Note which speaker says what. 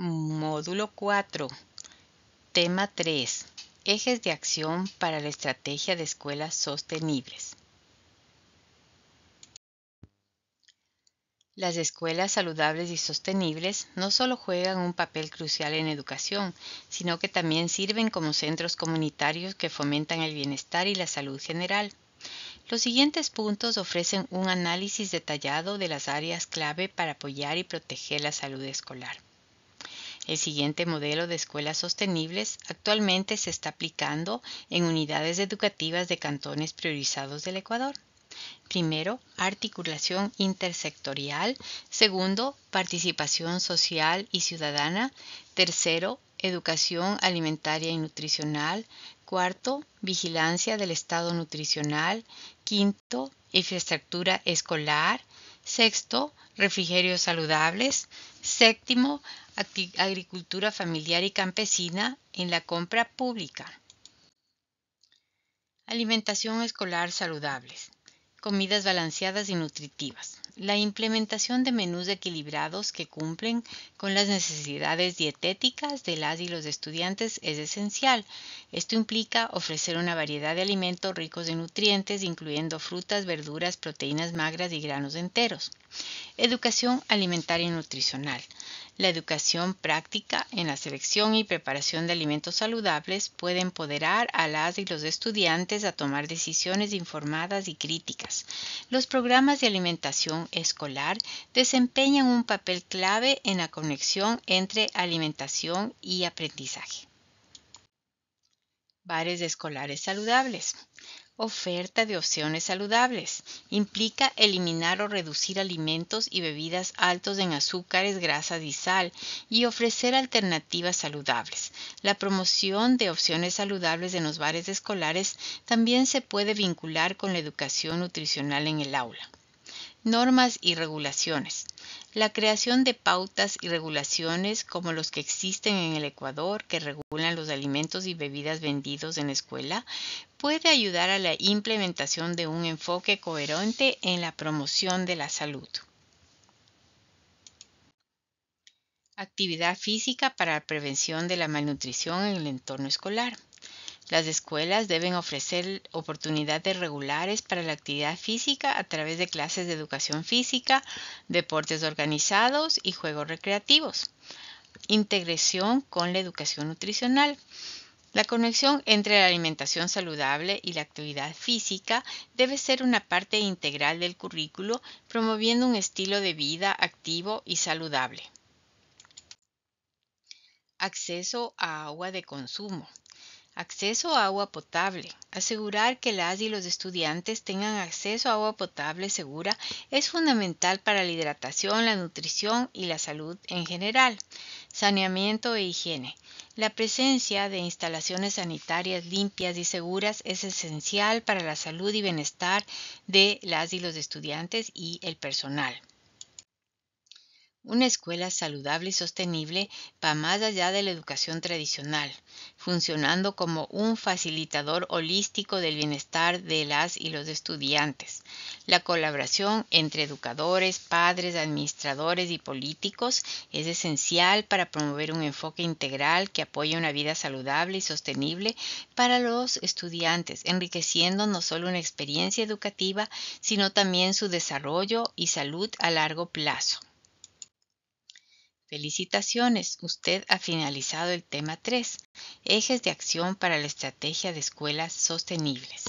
Speaker 1: Módulo 4. Tema 3. Ejes de acción para la estrategia de escuelas sostenibles. Las escuelas saludables y sostenibles no solo juegan un papel crucial en educación, sino que también sirven como centros comunitarios que fomentan el bienestar y la salud general. Los siguientes puntos ofrecen un análisis detallado de las áreas clave para apoyar y proteger la salud escolar. El siguiente modelo de escuelas sostenibles actualmente se está aplicando en unidades educativas de cantones priorizados del Ecuador. Primero, articulación intersectorial. Segundo, participación social y ciudadana. Tercero, educación alimentaria y nutricional. Cuarto, vigilancia del estado nutricional. Quinto, infraestructura escolar. Sexto, refrigerios saludables. Séptimo, agricultura familiar y campesina en la compra pública. Alimentación escolar saludables. Comidas balanceadas y nutritivas. La implementación de menús equilibrados que cumplen con las necesidades dietéticas de las y los estudiantes es esencial. Esto implica ofrecer una variedad de alimentos ricos en nutrientes, incluyendo frutas, verduras, proteínas magras y granos enteros. Educación alimentaria y nutricional. La educación práctica en la selección y preparación de alimentos saludables puede empoderar a las y los estudiantes a tomar decisiones informadas y críticas. Los programas de alimentación escolar desempeñan un papel clave en la conexión entre alimentación y aprendizaje. Bares escolares saludables. Oferta de opciones saludables. Implica eliminar o reducir alimentos y bebidas altos en azúcares, grasas y sal y ofrecer alternativas saludables. La promoción de opciones saludables en los bares escolares también se puede vincular con la educación nutricional en el aula. Normas y regulaciones. La creación de pautas y regulaciones como los que existen en el Ecuador que regulan los alimentos y bebidas vendidos en la escuela puede ayudar a la implementación de un enfoque coherente en la promoción de la salud. Actividad física para la prevención de la malnutrición en el entorno escolar. Las escuelas deben ofrecer oportunidades regulares para la actividad física a través de clases de educación física, deportes organizados y juegos recreativos. Integración con la educación nutricional. La conexión entre la alimentación saludable y la actividad física debe ser una parte integral del currículo, promoviendo un estilo de vida activo y saludable. Acceso a agua de consumo. Acceso a agua potable. Asegurar que las y los estudiantes tengan acceso a agua potable segura es fundamental para la hidratación, la nutrición y la salud en general. Saneamiento e higiene. La presencia de instalaciones sanitarias limpias y seguras es esencial para la salud y bienestar de las y los estudiantes y el personal. Una escuela saludable y sostenible va más allá de la educación tradicional, funcionando como un facilitador holístico del bienestar de las y los estudiantes. La colaboración entre educadores, padres, administradores y políticos es esencial para promover un enfoque integral que apoye una vida saludable y sostenible para los estudiantes, enriqueciendo no solo una experiencia educativa, sino también su desarrollo y salud a largo plazo. Felicitaciones, usted ha finalizado el tema 3, ejes de acción para la estrategia de escuelas sostenibles.